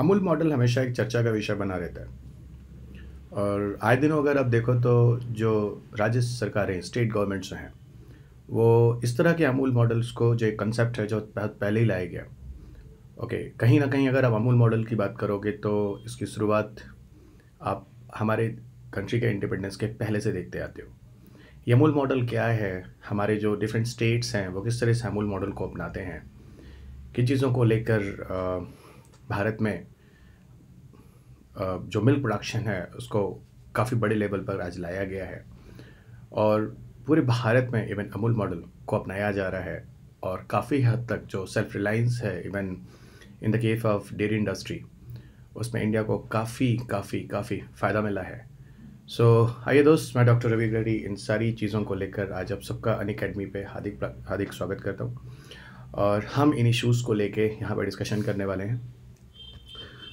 Amul model हमेशा एक चर्चा का विषय बना रहता है और आए दिनों अगर आप देखो तो जो राज्य सरकारें स्टेट गवर्नमेंट्स हैं वो इस तरह के अमूल मॉडल्स को जो एक कंसेप्ट है जो बहुत पहले ही लाया गया ओके okay, कहीं ना कहीं अगर आप अमूल मॉडल की बात करोगे तो इसकी शुरुआत आप हमारे कंट्री के इंडिपेंडेंस के पहले से देखते आते हो ये अमूल मॉडल क्या है हमारे जो डिफरेंट स्टेट्स हैं वो किस तरह से अमूल मॉडल को अपनाते हैं किन चीज़ों को लेकर भारत में जो मिल्क प्रोडक्शन है उसको काफ़ी बड़े लेवल पर आज लाया गया है और पूरे भारत में इवन अमूल मॉडल को अपनाया जा रहा है और काफ़ी हद तक जो सेल्फ रिलायंस है even in the case of dairy industry उसमें इंडिया को काफ़ी काफ़ी काफ़ी फ़ायदा मिला है सो so, आइए दोस्त मैं डॉक्टर रवि ग्रेडी इन सारी चीज़ों को लेकर आज आप सबका अन अकेडमी पर हार्दिक हार्दिक स्वागत करता हूँ और हम इन इशूज़ को लेके यहाँ पर डिस्कशन करने वाले हैं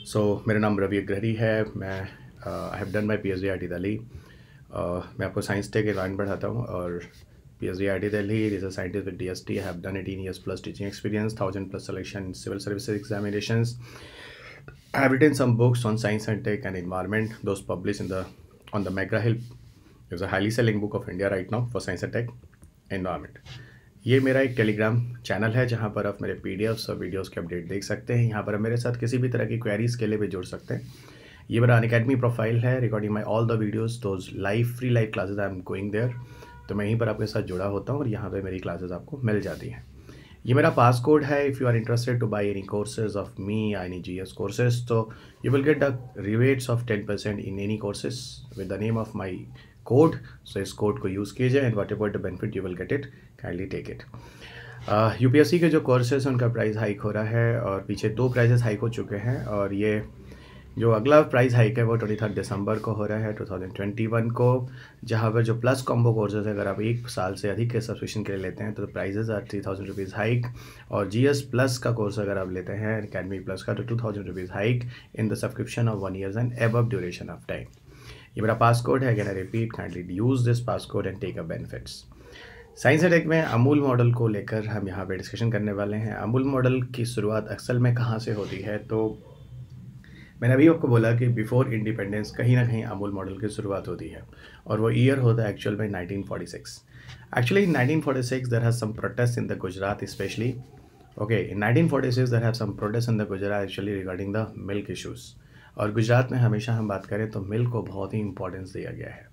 सो so, मेरा नाम रवि अग्रहरी है मैं I have done my P H D R T Delhi मैं आपको साइंस टेक इलाइन पढ़ाता हूँ और P H D R T Delhi is a scientist with D S T have done eighteen years plus teaching experience thousand plus selection civil service examination I written some books on science and tech and environment those publish in the on the McGraw Hill is a highly selling book of India right now for science and tech environment ये मेरा एक Telegram channel है जहाँ पर आप मेरे P और videos के अपडेट देख सकते हैं यहाँ पर मेरे साथ किसी भी तरह की क्वेरीज़ के लिए भी जुड़ सकते हैं ये मेरा अन अकेडमी प्रोफाइल है recording my all the videos दो live free live classes I am going there तो मैं यहीं पर आपके साथ जुड़ा होता हूँ और यहाँ पर मेरी क्लासेज आपको मिल जाती हैं ये मेरा पास कोड है if you are interested to buy any courses of me any G S courses तो you will get the rebates of ten percent in any courses with the name of my code so इस code को use कीजिए and avail the benefit you will get it kindly take it U P S C के जो courses हैं उनका price hike हो रहा है और पीछे दो प्राइजेस हाइक हो चुके हैं और ये जो अगला प्राइस हाइक है वो ट्वेंटी थर्ड दिसंबर को हो रहा है टू थाउजेंड ट्वेंटी वन को जहाँ पर जो प्लस कॉम्बो कोर्सेज है अगर आप एक साल से अधिक के सब्सक्रिप्शन के लिए लेते हैं तो prices are three thousand rupees hike और जी एस प्लस का कोर्स अगर आप लेते हैं अकेडमी प्लस का तो two thousand rupees hike in the subscription of one years and above duration of time ये मेरा पासकोड है again I repeat kindly use this passcode and take a benefits science एटेक में अमूल मॉडल को लेकर हम यहाँ पे डिस्कशन करने वाले हैं अमूल मॉडल की शुरुआत अक्सल में कहाँ से होती है तो मैंने अभी आपको बोला कि बिफोर इंडिपेंडेंस कहीं ना कहीं अमूल मॉडल की शुरुआत होती है और वो ईयर होता है एक्चुअल में 1946 actually in 1946 there has some protest in the Gujarat especially okay in 1946 there have some protest in the Gujarat actually regarding the milk issues और गुजरात में हमेशा हम बात करें तो मिल्क को बहुत ही इंपॉर्टेंस दिया गया है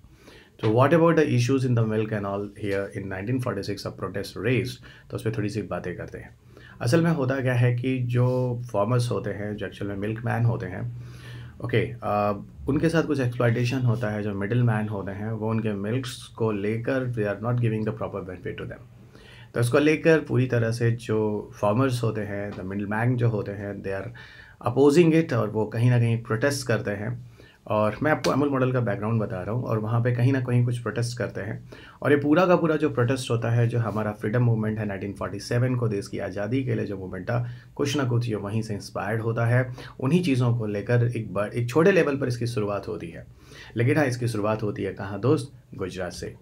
तो what about the issues in the milk and all here in 1946 of protest raise तो उस पर थोड़ी सी बातें करते हैं असल में होता क्या है कि जो फार्मर्स होते हैं जो एक्चुअल में मिल्क मैन होते हैं ओके okay, उनके साथ कुछ एक्सप्लाइटेशन होता है जो मिडिल मैन होते हैं वो उनके मिल्क्स को लेकर they are not giving the proper benefit to them तो इसको लेकर पूरी तरह से जो फार्मर्स होते हैं द मिडिल मैन जो होते हैं दे आर अपोजिंग इट और वो कहीं ना कहीं प्रोटेस्ट करते हैं और मैं आपको अमूल मॉडल का बैकग्राउंड बता रहा हूँ और वहाँ पे कहीं ना कहीं कुछ प्रोटेस्ट करते हैं और ये पूरा का पूरा जो प्रोटेस्ट होता है जो हमारा फ्रीडम मूवमेंट है 1947 को देश की आज़ादी के लिए जो मूवमेंट था कुछ ना कुछ ये वहीं से इंस्पायर्ड होता है उन्हीं चीज़ों को लेकर एक बड़ एक छोटे लेवल पर इसकी शुरुआत होती है लेकिन हाँ इसकी शुरुआत होती है कहाँ दोस्त गुजरात से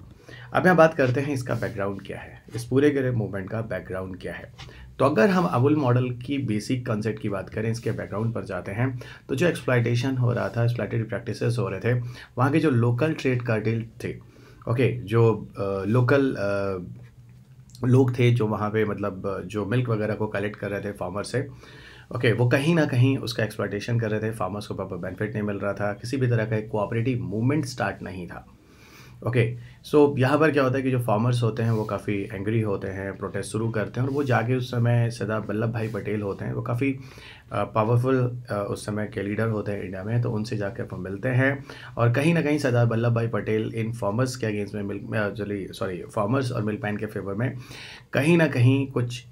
अब यहाँ बात करते हैं इसका बैकग्राउंड क्या है इस पूरे मूवमेंट का बैकग्राउंड क्या है तो अगर हम अबुल मॉडल की बेसिक कंसेप्ट की बात करें इसके बैकग्राउंड पर जाते हैं तो जो एक्सप्लाइटेशन हो रहा था एक्सप्लाइटेड प्रैक्टिस हो रहे थे वहाँ के जो लोकल ट्रेड कार्टेल थे ओके जो लोकल लोग थे जो वहाँ पे मतलब जो मिल्क वगैरह को कलेक्ट कर रहे थे फार्मर से ओके okay, वो कहीं ना कहीं उसका एक्सप्लाइटेशन कर रहे थे फार्मर्स को प्रॉपर बेनिफिट नहीं मिल रहा था किसी भी तरह का एक कोऑपरेटिव मूवमेंट स्टार्ट नहीं था ओके सो यहाँ पर क्या होता है कि जो फार्मर्स होते हैं वो काफ़ी एंग्री होते हैं प्रोटेस्ट शुरू करते हैं और वो जाके उस समय सरदार वल्लभ भाई पटेल होते हैं वो काफ़ी पावरफुल उस समय के लीडर होते हैं इंडिया में तो उनसे जाकर वो मिलते हैं और कहीं ना कहीं सरदार वल्लभ भाई पटेल इन फार्मर्स के अगेंस्ट में मिल्क सॉरी फार्मर्स और मिल्क पैन के फेवर में कहीं ना कहीं कुछ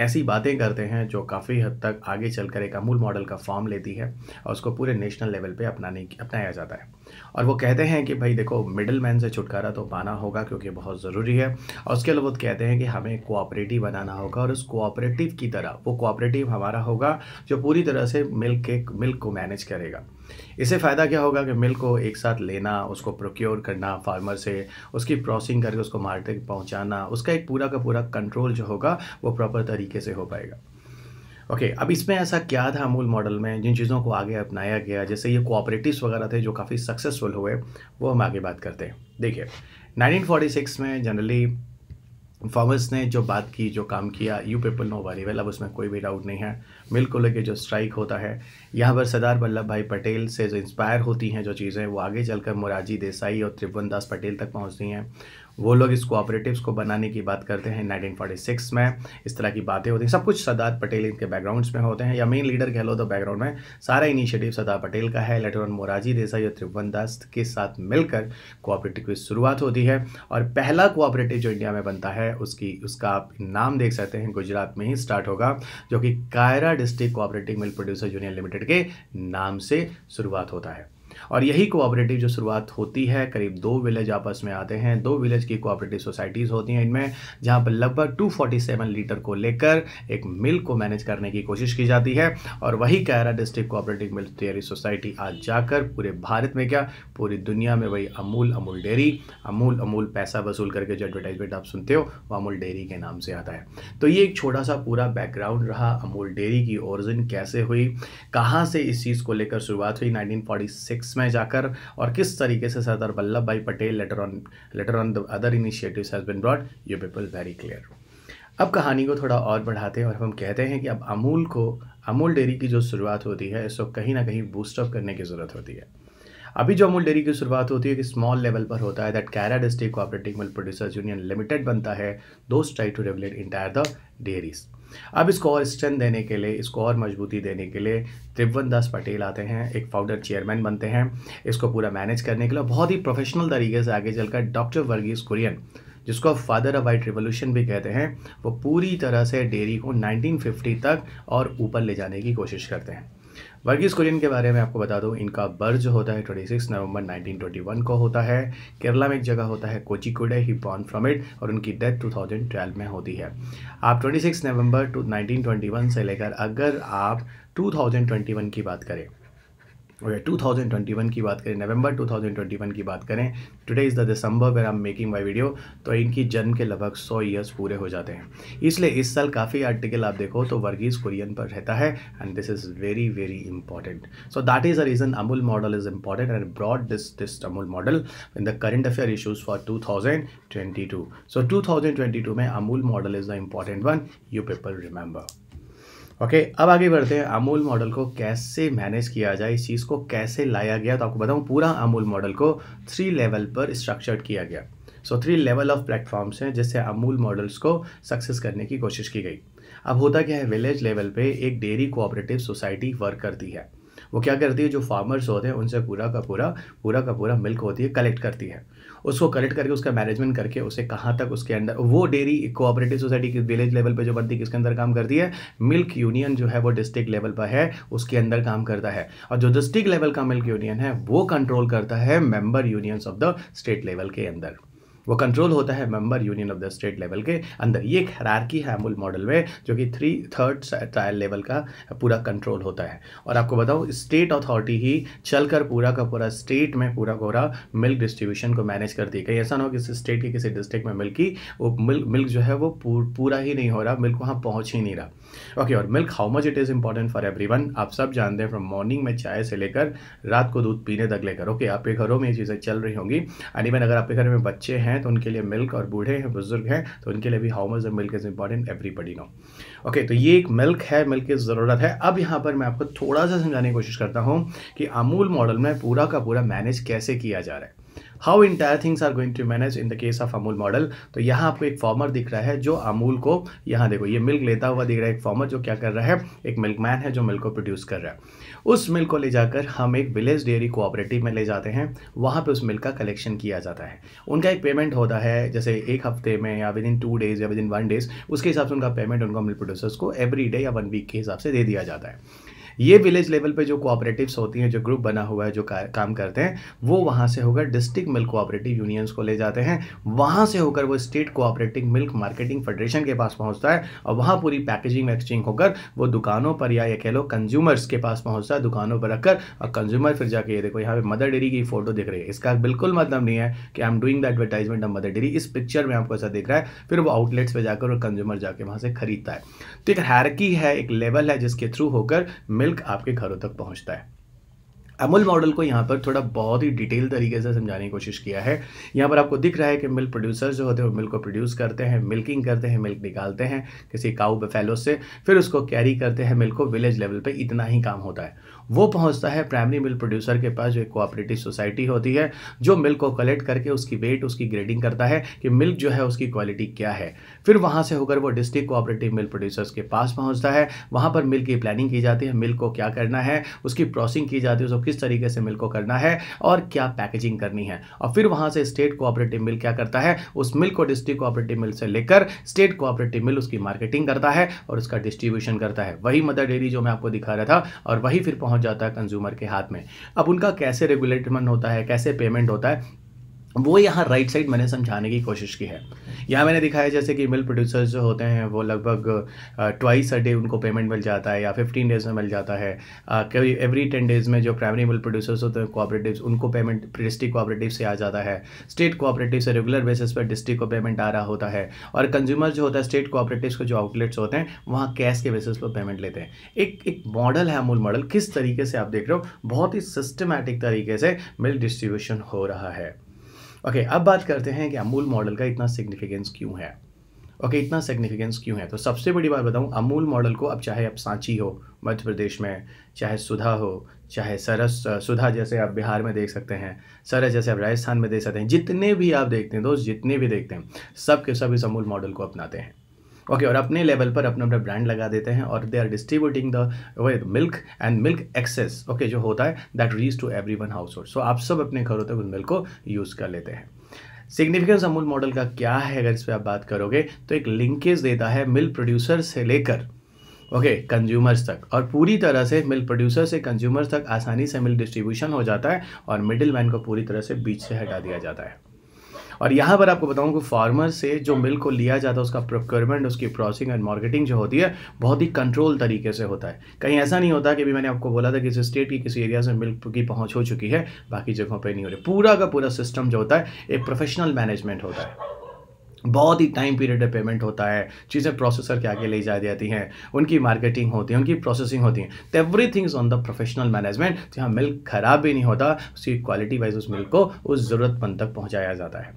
ऐसी बातें करते हैं जो काफ़ी हद तक आगे चलकर एक अमूल मॉडल का फॉर्म लेती है और उसको पूरे नेशनल लेवल पे अपनाने अपनाया जाता है और वो कहते हैं कि भाई देखो मिडल मैन से छुटकारा तो पाना होगा क्योंकि बहुत ज़रूरी है और उसके अलावा कहते हैं कि हमें कोऑपरेटिव बनाना होगा और उस कोऑपरेटिव की तरह वो कोऑपरेटिव हमारा होगा जो पूरी तरह से मिल्क के मिल्क को मैनेज करेगा इससे फ़ायदा क्या होगा कि मिल को एक साथ लेना उसको प्रोक्योर करना फार्मर से उसकी प्रोसिंग करके उसको मार्केट पहुँचाना उसका एक पूरा का पूरा कंट्रोल जो होगा वो प्रॉपर तरीके से हो पाएगा ओके okay, अब इसमें ऐसा क्या था अमूल मॉडल में जिन चीज़ों को आगे अपनाया गया जैसे ये कोऑपरेटिव्स वगैरह थे जो काफ़ी सक्सेसफुल हुए वो हम आगे बात करते हैं देखिए 1946 में जनरली फार्मर्स ने जो बात की जो काम किया you people know very well अब उसमें कोई भी डाउट नहीं है मिल को लेकर जो स्ट्राइक होता है यहाँ पर सरदार वल्लभ भाई पटेल से जो इंस्पायर होती हैं जो चीज़ें वो आगे चलकर मोराजी देसाई और त्रिभुवन दास पटेल तक पहुँचती हैं वो लोग इस कोऑपरेटिव्स को बनाने की बात करते हैं 1946 में इस तरह की बातें होती हैं सब कुछ सरदार पटेल इनके बैकग्राउंड्स में होते हैं या मेन लीडर कह लो तो बैकग्राउंड में सारा इनिशिएटिव सरदार पटेल का है लेटर मोराजी देसाई और त्रिभुवन दास के साथ मिलकर कोऑपरेटिव की शुरुआत होती है और पहला कोऑपरेटिव जो इंडिया में बनता है उसकी उसका आप नाम देख सकते हैं गुजरात में ही स्टार्ट होगा जो कि Kaira district cooperative milk producer union limited के नाम से शुरुआत होता है और यही कोऑपरेटिव जो शुरुआत होती है करीब दो विलेज आपस में आते हैं दो विलेज की कोऑपरेटिव सोसाइटीज़ होती हैं इनमें जहाँ पर लगभग 247 लीटर को लेकर एक मिल को मैनेज करने की कोशिश की जाती है और वही Kaira district cooperative milk dairy society आज जाकर पूरे भारत में क्या पूरी दुनिया में वही अमूल अमूल डेयरी अमूल अमूल पैसा वसूल करके जो एडवर्टाइजमेंट आप सुनते हो वो अमूल डेयरी के नाम से आता है तो ये एक छोटा सा पूरा बैकग्राउंड रहा अमूल डेयरी की ओरिजिन कैसे हुई कहाँ से इस चीज़ को लेकर शुरुआत हुई नाइनटीन पॉलिटिक्स में जाकर और किस तरीके से Sardar Vallabh Bhai Patel later on later on the other initiatives has been brought you people very clear अब कहानी को थोड़ा और बढ़ाते हैं और हम कहते हैं कि अब अमूल को अमूल डेयरी की जो शुरुआत होती है इसको कहीं ना कहीं बूस्टअप करने की ज़रूरत होती है अभी जो अमूल डेयरी की शुरुआत होती है कि स्मॉल लेवल पर होता है that Kaira district cooperative milk producers union limited बनता है दोस्त try to regulate entire the dairies अब इसको और स्ट्रेंथ देने के लिए इसको और मजबूती देने के लिए त्रिभुवन दास पटेल आते हैं एक फाउंडर चेयरमैन बनते हैं इसको पूरा मैनेज करने के लिए बहुत ही प्रोफेशनल तरीके से आगे चलकर डॉक्टर वर्गीज कुरियन जिसको फादर ऑफ वाइट रिवोल्यूशन भी कहते हैं वो पूरी तरह से डेयरी को 1950 तक और ऊपर ले जाने की कोशिश करते हैं वर्गीज कुरियन के बारे में आपको बता दूं इनका बर्थ जो होता है 26 नवंबर 1921 को होता है केरला में एक जगह होता है कोचिकुडे ही बॉर्न फ्रॉम इट और उनकी डेथ 2012 में होती है आप 26 नवंबर 1921 से लेकर अगर आप 2021 की बात करें और टू थाउजेंड ट्वेंटी वन की बात करें November two thousand twenty one की बात करें today is the December where I am making my video तो इनकी जन्म के लगभग सौ ईयर्स पूरे हो जाते हैं इसलिए इस साल काफ़ी आर्टिकल आप देखो तो वर्गीज़ कुरियन पर रहता है and this is very very important so that is a reason Amul model is important and brought this this Amul model in the current affair issues for two thousand twenty two so to में Amul model is the important one you people remember okay okay, अब आगे बढ़ते हैं Amul model को कैसे manage किया जाए इस चीज़ को कैसे लाया गया तो आपको बताऊँ पूरा अमूल मॉडल को थ्री लेवल पर स्ट्रक्चर्ड किया गया so three level of platforms हैं जिससे अमूल मॉडल्स को सक्सेस करने की कोशिश की गई अब होता क्या है विलेज लेवल पे एक डेयरी कोऑपरेटिव सोसाइटी वर्क करती है वो क्या करती है जो फार्मर्स होते हैं उनसे पूरा का पूरा पूरा का पूरा मिल्क होती है कलेक्ट करती है उसको कलेक्ट करके उसका मैनेजमेंट करके उसे कहाँ तक उसके अंदर वो डेयरी कोऑपरेटिव सोसाइटी की विलेज लेवल पर जो बनती है किसके अंदर काम करती है मिल्क यूनियन जो है वो डिस्ट्रिक्ट लेवल पर है उसके अंदर काम करता है और जो डिस्ट्रिक्ट लेवल का मिल्क यूनियन है वो कंट्रोल करता है member unions of the state level के अंदर वो कंट्रोल होता है member union of the state level के अंदर ये एक हरारकी है अमूल मॉडल में जो कि थ्री थर्ड ट्रायल लेवल का पूरा कंट्रोल होता है और आपको बताओ स्टेट अथॉरिटी ही चलकर पूरा का पूरा स्टेट में पूरा पूरा मिल्क डिस्ट्रीब्यूशन को मैनेज करती है कहीं ऐसा ना हो किसी स्टेट के किसी डिस्ट्रिक्ट में मिल्क की वो मिल्क मिल्क जो है वो पूरा ही नहीं हो रहा मिल्क वहाँ पहुँच ही नहीं रहा ओके और milk how much it is important for one आप सब जानते हैं फ्रॉम मॉर्निंग में चाय से लेकर रात को दूध पीने तक लेकर ओके आपके घरों में ये चीज़ें चल रही होंगी एंड इवन अगर आपके घर में बच्चे हैं तो उनके लिए मिल्क और बूढ़े हैं बुजुर्ग हैं तो उनके लिए भी how much milk is important everybody know okay तो ये एक मिल्क है मिल्क की ज़रूरत है अब यहाँ पर मैं आपको थोड़ा सा समझाने की कोशिश करता हूँ कि अमूल मॉडल में पूरा का पूरा मैनेज कैसे किया जा रहा है how entire things are going to manage in the case of Amul model तो यहाँ आपको एक फॉर्मर दिख रहा है जो अमूल को यहाँ देखो ये मिल्क लेता हुआ दिख रहा है एक फॉर्मर जो क्या कर रहा है एक मिल्क मैन है जो मिल्क को प्रोड्यूस कर रहा है उस मिल्क को ले जाकर हम एक विलेज डेयरी कोऑपरेटिव में ले जाते हैं वहाँ पर उस मिल्क का कलेक्शन किया जाता है उनका एक पेमेंट होता है जैसे एक हफ्ते में या विद इन टू डेज या विद इन वन डेज उसके हिसाब से उनका पेमेंट उनका मिल्क प्रोड्यूसर्स को एवरी डे या वन वीक के हिसाब से दे दिया जाता है ये विलेज लेवल पे जो कोऑपरेटिव्स होती हैं जो ग्रुप बना हुआ है जो का, काम करते हैं वो वहाँ से होकर डिस्ट्रिक्ट मिल्क कोऑपरेटिव यूनियंस को ले जाते हैं वहाँ से होकर वो state cooperative milk marketing federation के पास पहुँचता है और वहाँ पूरी पैकेजिंग वैक्सिंग होकर वो दुकानों पर या ये कह लो कंज्यूमर्स के पास पहुँचता है दुकानों पर रखकर और कंज्यूमर फिर जाके ये देखो यहाँ पे मदर डेरी की फोटो दिख रही है इसका बिल्कुल मतलब नहीं है कि I am doing the advertisement of Mother Dairy इस पिक्चर में आपको ऐसा दिख रहा है फिर वो आउटलेट्स पर जाकर और कंज्यूमर जाके वहाँ से खरीदता है तो एक हैरकी है एक लेवल है जिसके थ्रू होकर मिल्क मिल्क आपके घरों तक पहुंचता है अमूल मॉडल को यहाँ पर थोड़ा बहुत ही डिटेल तरीके से समझाने की कोशिश किया है यहाँ पर आपको दिख रहा है कि मिल्क प्रोड्यूसर जो होते हैं वो मिल्क को प्रोड्यूस करते हैं मिल्किंग करते हैं मिल्क निकालते हैं किसी काउ बफेलो से फिर उसको कैरी करते हैं मिल्क को विलेज लेवल पर इतना ही काम होता है वो पहुंचता है प्राइमरी मिल्क प्रोड्यूसर के पास जो एक कोऑपरेटिव सोसाइटी होती है जो मिल्क को कलेक्ट करके उसकी वेट उसकी ग्रेडिंग करता है कि मिल्क जो है उसकी क्वालिटी क्या है फिर वहाँ से होकर वो डिस्ट्रिक्ट कोऑपरेटिव मिल्क प्रोड्यूसर्स के पास पहुँचता है वहाँ पर मिल्क की प्लानिंग की जाती है मिल्क को क्या करना है उसकी प्रोसेसिंग की जाती है उसको किस तरीके से मिल्क को करना है और क्या पैकेजिंग करनी है और फिर वहाँ से स्टेट कोऑपरेटिव मिल्क क्या करता है उस मिल्क को डिस्ट्रिक्ट कोऑपरेटिव मिल्क से लेकर स्टेट कोऑपरेटिव मिल्क उसकी मार्केटिंग करता है और उसका डिस्ट्रीब्यूशन करता है वही मदर डेयरी जो मैं आपको दिखा रहा था और वही फिर पहुँच पहुंच जाता है कंज्यूमर के हाथ में अब उनका कैसे रेगुलेटमन होता है कैसे पेमेंट होता है वो यहाँ राइट साइड मैंने समझाने की कोशिश की है यहाँ मैंने दिखाया जैसे कि मिल प्रोड्यूसर्स जो होते हैं वो लगभग ट्वाइस अ डे उनको पेमेंट मिल जाता है या फिफ्टीन डेज़ में मिल जाता है कभी एवरी टेन डेज़ में जो प्राइमरी मिल प्रोड्यूसर्स होते हैं कोऑपरेटिव्स उनको पेमेंट डिस्ट्रिक्ट कोऑपरेटिव से आ जाता है स्टेट कोऑपरेटिव से रेगुलर बेसिस पर डिस्ट्रिक्ट को पेमेंट आ रहा होता है और कंज्यूमर जो होता है स्टेट कोऑपरेटिव के जो आउटलेट्स होते हैं वहाँ कैश के बेसिस पर पेमेंट लेते हैं एक एक मॉडल है अमूल मॉडल किस तरीके से आप देख रहे हो बहुत ही सिस्टमैटिक तरीके से मिल डिस्ट्रीब्यूशन हो रहा है ओके okay, अब बात करते हैं कि अमूल मॉडल का इतना सिग्निफिकेंस क्यों है ओके okay, इतना सिग्निफिकेंस क्यों है तो सबसे बड़ी बात बताऊं अमूल मॉडल को अब चाहे अब सांची हो मध्य प्रदेश में चाहे सुधा हो चाहे सरस सुधा जैसे आप बिहार में देख सकते हैं सरस जैसे आप राजस्थान में देख सकते हैं जितने भी आप देखते हैं दोस्त जितने भी देखते हैं सब के सब इस अमूल मॉडल को अपनाते हैं ओके और अपने लेवल पर अपना अपना ब्रांड लगा देते हैं और they are distributing the milk and milk excess okay जो होता है that reach to every one household so आप सब अपने घरों तक उस मिल्क को यूज़ कर लेते हैं सिग्निफिकेंस अमूल मॉडल का क्या है अगर इस पर आप बात करोगे तो एक लिंकेज देता है मिल्क प्रोड्यूसर से लेकर ओके okay, कंज्यूमर्स तक और पूरी तरह से मिल प्रोड्यूसर से कंज्यूमर्स तक आसानी से मिल डिस्ट्रीब्यूशन हो जाता है और मिडिल मैन को पूरी तरह से बीच से हटा दिया जाता है और यहाँ पर आपको बताऊँ कि फार्मर से जो मिल्क को लिया जाता है उसका प्रोक्योरमेंट उसकी प्रोसेसिंग एंड मार्केटिंग जो होती है बहुत ही कंट्रोल तरीके से होता है कहीं ऐसा नहीं होता कि भी मैंने आपको बोला था किसी स्टेट की किसी एरिया से मिल्क की पहुँच हो चुकी है बाकी जगहों पर नहीं हो रही पूरा का पूरा सिस्टम जो होता है एक प्रोफेशनल मैनेजमेंट होता है बहुत ही टाइम पीरियड में पेमेंट होता है चीज़ें प्रोसेसर के आगे ले जा जाती हैं उनकी मार्केटिंग होती है उनकी प्रोसेसिंग होती है तो everything on the professional management जहाँ मिल्क खराब भी नहीं होता उसकी क्वालिटी वाइज उस मिल्क को उस ज़रूरतमंद तक पहुँचाया जाता है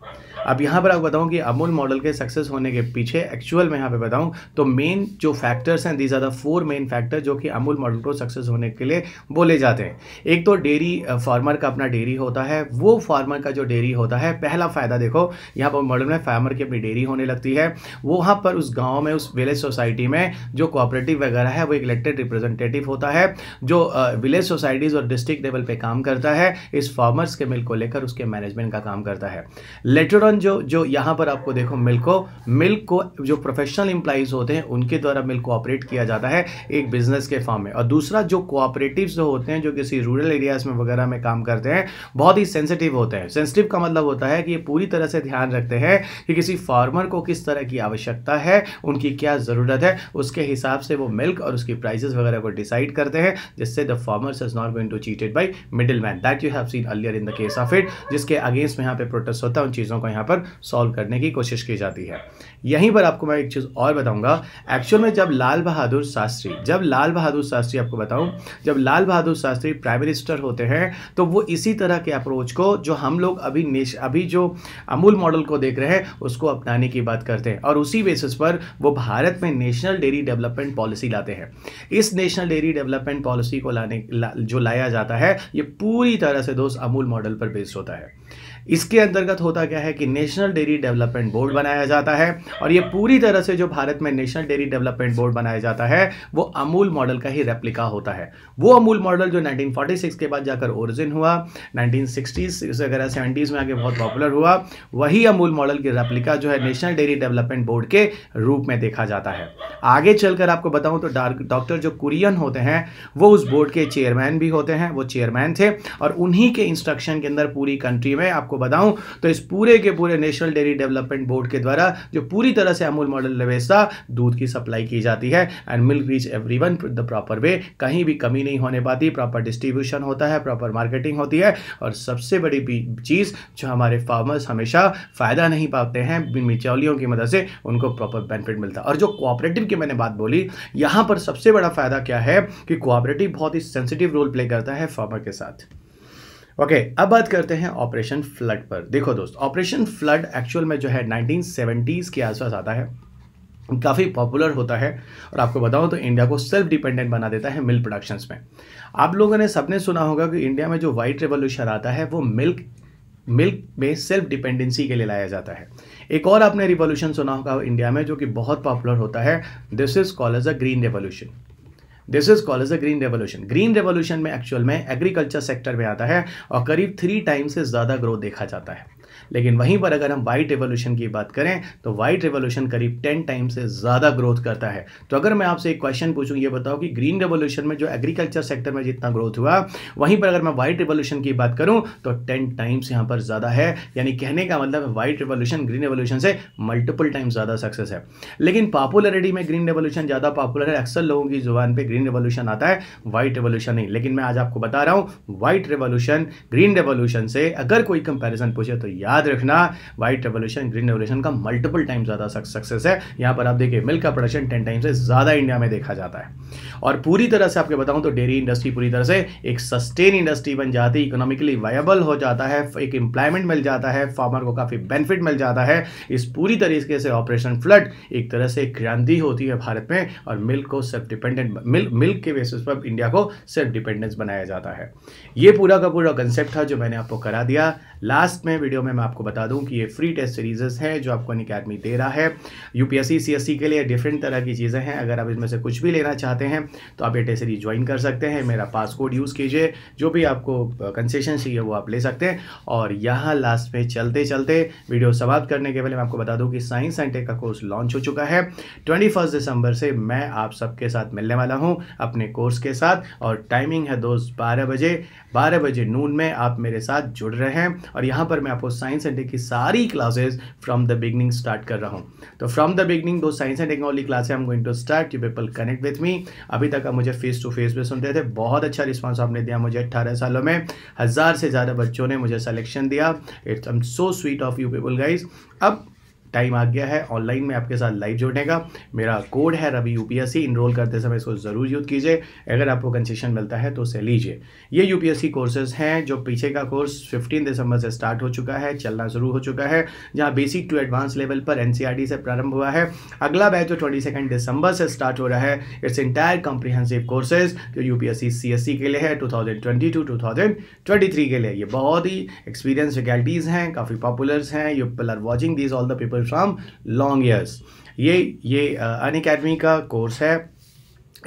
अब यहाँ पर आपको बताऊँ कि अमूल मॉडल के सक्सेस होने के पीछे एक्चुअल में यहाँ पर बताऊँ तो मेन जो फैक्टर्स हैं these are the four main factor जो कि अमूल मॉडल को सक्सेस होने के लिए बोले जाते हैं एक तो डेयरी फार्मर का अपना डेयरी होता है वो फार्मर का जो डेयरी होता है पहला फ़ायदा देखो यहाँ पर मॉडल में फार्मर की अपनी अपनी डेयरी होने लगती है वहाँ पर उस गाँव में उस विलेज सोसाइटी में जो कोऑपरेटिव वगैरह है वो एक इलेक्टेड रिप्रेजेंटेटिव होता है जो विलेज सोसाइटीज़ और डिस्ट्रिक्ट लेवल पर काम करता है इस फार्मर्स के मिल को लेकर उसके मैनेजमेंट का काम करता है लेटर ऑन जो जो यहाँ पर आपको देखो मिल को मिल को जो प्रोफेशनल इंप्लाइज होते हैं उनके द्वारा मिल को ऑपरेट किया जाता है एक बिजनेस के फॉर्म में और दूसरा जो कोऑपरेटिव जो होते हैं जो किसी रूरल एरियाज में वगैरह में काम करते हैं बहुत ही सेंसिटिव होते हैं सेंसिटिव का मतलब होता है कि ये पूरी तरह से ध्यान रखते हैं कि किसी फार्मर को किस तरह की आवश्यकता है उनकी क्या ज़रूरत है उसके हिसाब से वो मिल्क और उसकी प्राइजेस वगैरह को डिसाइड करते हैं जिससे the farmers is not going to cheated by middleman that you have seen earlier in the case of it जिसके अगेंस्ट में यहाँ पे प्रोटेस्ट होता है उन चीज़ों को यहाँ पर सॉल्व करने की कोशिश की जाती है यहीं पर आपको मैं एक चीज़ और बताऊंगा एक्चुअल में जब लाल बहादुर शास्त्री जब लाल बहादुर शास्त्री आपको बताऊं जब लाल बहादुर शास्त्री प्राइम मिनिस्टर होते हैं तो वो इसी तरह के अप्रोच को जो हम लोग अभी नेश अभी जो अमूल मॉडल को देख रहे हैं उसको अपनाने की बात करते हैं और उसी बेसिस पर वो भारत में नेशनल डेयरी डेवलपमेंट पॉलिसी लाते हैं इस नेशनल डेयरी डेवलपमेंट पॉलिसी को लाने ला, जो लाया जाता है ये पूरी तरह से दोस्त अमूल मॉडल पर बेस्ड होता है इसके अंतर्गत होता क्या है कि नेशनल डेयरी डेवलपमेंट बोर्ड बनाया जाता है और ये पूरी तरह से जो भारत में नेशनल डेयरी डेवलपमेंट बोर्ड बनाया जाता है वो अमूल मॉडल का ही रेप्लिका होता है वो अमूल मॉडल जो 1946 के बाद जाकर ओरिजिन हुआ नाइनटीन वगैरह सेवेंटीज में आगे बहुत पॉपुलर हुआ वही अमूल मॉडल की रेप्लिका जो है नेशनल डेयरी डेवलपमेंट बोर्ड के रूप में देखा जाता है आगे चलकर आपको बताऊं तो डॉक्टर जो कुरियन होते हैं वो उस बोर्ड के चेयरमैन भी होते हैं वो चेयरमैन थे और उन्हीं के इंस्ट्रक्शन के अंदर पूरी कंट्री में आपको बताऊं तो इस पूरे के पूरे नेशनल डेयरी डेवलपमेंट बोर्ड के द्वारा जो पूरी तरह से अमूल मॉडल व्यवस्था दूध की सप्लाई की जाती है and milk reach every one the proper way कहीं भी कमी नहीं होने पाती प्रॉपर डिस्ट्रीब्यूशन होता है प्रॉपर मार्केटिंग होती है और सबसे बड़ी चीज़ जो हमारे फार्मर्स हमेशा फ़ायदा नहीं पाते हैं बिचौलियों की मदद से उनको प्रॉपर बेनिफिट मिलता और जो कोऑपरेटिव की मैंने बात बोली यहां पर सबसे बड़ा फ़ायदा क्या है कि कोऑपरेटिव बहुत ही सेंसिटिव रोल प्ले करता है फार्मर के साथ ओके okay, अब बात करते हैं ऑपरेशन फ्लड पर देखो दोस्त ऑपरेशन फ्लड एक्चुअल में जो है 1970s के आसपास आता है काफ़ी पॉपुलर होता है और आपको बताऊं तो इंडिया को सेल्फ डिपेंडेंट बना देता है मिल्क प्रोडक्शंस में आप लोगों ने सबने सुना होगा कि इंडिया में जो वाइट रेवोल्यूशन आता है वो मिल्क मिल्क में सेल्फ डिपेंडेंसी के लिए लाया जाता है एक और आपने रिवोल्यूशन सुना होगा इंडिया में जो कि बहुत पॉपुलर होता है this is call as a green revolution this is call is a green revolution green revolution में एक्चुअल में एग्रीकल्चर सेक्टर में आता है और करीब थ्री टाइम से ज़्यादा ग्रोथ देखा जाता है लेकिन वहीं पर अगर हम वाइट रेवोल्यूशन की बात करें तो वाइट रेवोल्यूशन करीब टेन टाइम से ज़्यादा ग्रोथ करता है तो अगर मैं आपसे एक क्वेश्चन पूछूँ ये बताओ कि ग्रीन रेवोल्यूशन में जो एग्रीकल्चर सेक्टर में जितना ग्रोथ हुआ वहीं पर अगर मैं वाइट रेवोल्यूशन की बात करूँ तो टेन टाइम्स यहाँ पर ज़्यादा है यानी कहने का मतलब वाइट रेवोल्यूशन ग्रीन रेवोल्यूशन से मल्टीपल टाइम्स ज़्यादा सक्सेस है लेकिन पॉपुलरिटी में ग्रीन रेवोल्यूशन ज़्यादा पॉपुलर है अक्सर लोगों की जुबान पर ग्रीन रेवोल्यूशन आता है वाइट रेवोल्यूशन नहीं लेकिन मैं आज आपको बता रहा हूँ वाइट रेवोल्यूशन ग्रीन रेवोल्यूशन से अगर कोई कंपेरिजन पूछे तो याद याद रखना वाइट रेवोल्यूशन ग्रीन रेवोल्यूशन का मल्टीपल टाइम ज़्यादा सक्सेस है यहां पर आप देखिए मिल्क का प्रोडक्शन टेन टाइम से ज़्यादा इंडिया में देखा जाता है और पूरी तरह से आपके बताऊं तो डेयरी इंडस्ट्री पूरी तरह से एक सस्टेन इंडस्ट्री बन जाती है इकोनॉमिकली वायबल हो जाता है एक एम्प्लॉयमेंट मिल जाता है फार्मर को काफ़ी बेनिफिट मिल जाता है इस पूरी तरीके से ऑपरेशन फ्लड एक तरह से क्रांति होती है भारत में और मिल्क को सेल्फ डिपेंडेंट मिल्क मिल्क के बेसिस पर इंडिया को सेल्फ डिपेंडेंस बनाया जाता है यह पूरा का पूरा कंसेप्ट था जो मैंने आपको करा दिया लास्ट में वीडियो में मैं आपको बता दूं कि ये फ्री टेस्ट सीरीजेस है जो आपको अकेडमी दे रहा है यूपीएससी सीएससी के लिए डिफरेंट तरह की चीज़ें हैं अगर आप इसमें से कुछ भी लेना चाहते हैं तो आप ये टेस्ट सीरीज ज्वाइन कर सकते हैं मेरा पास कोड यूज़ कीजिए जो भी आपको कंसेशन चाहिए वो आप ले सकते हैं और यहाँ लास्ट में चलते चलते वीडियो समाप्त करने के पहले मैं आपको बता दूँ कि साइंस एंड टेक का कोर्स लॉन्च हो चुका है ट्वेंटी दिसंबर से मैं आप सबके साथ मिलने वाला हूँ अपने कोर्स के साथ और टाइमिंग है दोस्त बारह बजे बारह बजे नून में आप मेरे साथ जुड़ रहे हैं और यहाँ पर मैं आपको साइंस साइंस एंड टेक की सारी classes from the beginning start कर रहा हूँ तो फ्रॉम द बिगनिंग दो साइंस एंड टेक्नोलॉजी क्लास है हम going to start you people connect with me अभी तक आप मुझे फेस टू फेस पे सुनते थे बहुत अच्छा रिस्पॉन्स आपने दिया मुझे अट्ठारह सालों में हज़ार से ज़्यादा बच्चों ने मुझे सलेक्शन दिया it's um so sweet of you people guys अब टाइम आ गया है ऑनलाइन में आपके साथ लाइव जुड़ने का मेरा कोड है रवि यूपीएससी इनरोल करते समय इसको ज़रूर यूज़ कीजिए अगर आपको कंसेशन मिलता है तो उसे लीजिए ये यूपीएससी कोर्सेज हैं जो पीछे का कोर्स 15 दिसंबर से स्टार्ट हो चुका है चलना शुरू हो चुका है जहाँ बेसिक टू एडवांस लेवल पर एन e से प्रारंभ हुआ है अगला बैच जो ट्वेंटी दिसंबर से स्टार्ट हो रहा है इट्स इंटायर कॉम्प्रीहेंसिव कोर्सेज जो यू पी एस के लिए है टू थाउजेंड के लिए ये बहुत ही एक्सपीरियंस फैकल्टीज़ हैं काफ़ी पॉपुलर्स हैं you people are watching these all the people people from long years ये ये अन uh, अकेडमी का कोर्स है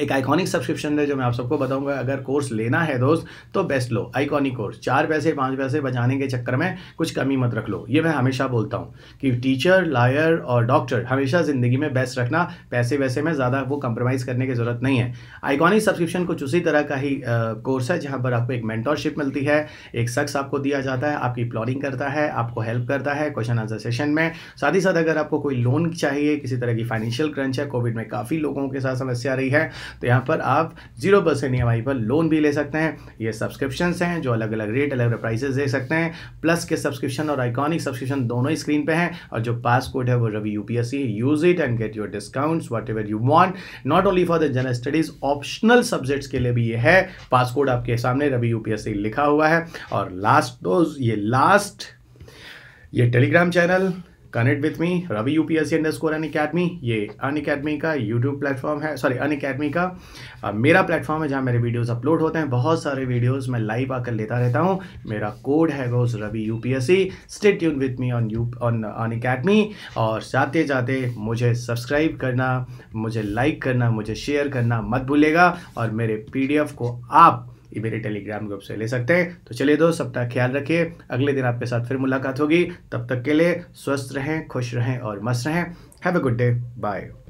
एक आइकॉनिक सब्सक्रिप्शन है जो मैं आप सबको बताऊंगा अगर कोर्स लेना है दोस्त तो बेस्ट लो आइकॉनिक कोर्स चार पैसे पाँच पैसे बचाने के चक्कर में कुछ कमी मत रख लो ये मैं हमेशा बोलता हूँ कि टीचर लायर और डॉक्टर हमेशा ज़िंदगी में बेस्ट रखना पैसे वैसे में ज़्यादा वो कंप्रोमाइज़ करने की ज़रूरत नहीं है आइकॉनिक सब्सक्रिप्शन कुछ उसी तरह का ही कोर्स है जहाँ पर आपको एक मैंटोरशिप मिलती है एक शख्स आपको दिया जाता है आपकी प्लॉनिंग करता है आपको हेल्प करता है क्वेश्चन आंसर सेशन में साथ ही साथ अगर आपको कोई लोन चाहिए किसी तरह की फाइनेंशियल क्रंच है कोविड में काफ़ी लोगों के साथ समस्या रही है तो यहाँ पर आप zero percent E M I पर लोन भी ले सकते हैं ये सब्सक्रिप्शन हैं जो अलग अलग रेट अलग अलग प्राइसेज दे सकते हैं प्लस के सब्सक्रिप्शन और आइकॉनिक सब्सक्रिप्शन दोनों ही स्क्रीन पर हैं और जो पास कोड है वो Ravi U P S C use it and get your discounts whatever you want not only for the general studies optional subjects के लिए भी ये है पास कोड आपके सामने Ravi U P S C लिखा हुआ है और लास्ट डोज ये लास्ट ये Telegram channel connect with me Ravi U P S C underscore Unacademy ये अन अकेडमी का यूट्यूब प्लेटफॉर्म है सॉरी अन अकेडमी का आ, मेरा प्लेटफॉर्म है जहाँ मेरे वीडियोस अपलोड होते हैं बहुत सारे वीडियोस मैं लाइव आकर लेता रहता हूँ मेरा कोड है goes Ravi U P S C stay यून with me on you on Unacademy और जाते जाते मुझे सब्सक्राइब करना मुझे लाइक करना मुझे शेयर करना मत भूलेगा और मेरे पी को आप ये मेरे टेलीग्राम ग्रुप से ले सकते हैं तो चलिए दोस्त अपना ख्याल रखिए अगले दिन आपके साथ फिर मुलाकात होगी तब तक के लिए स्वस्थ रहें खुश रहें और मस्त रहें have a good day bye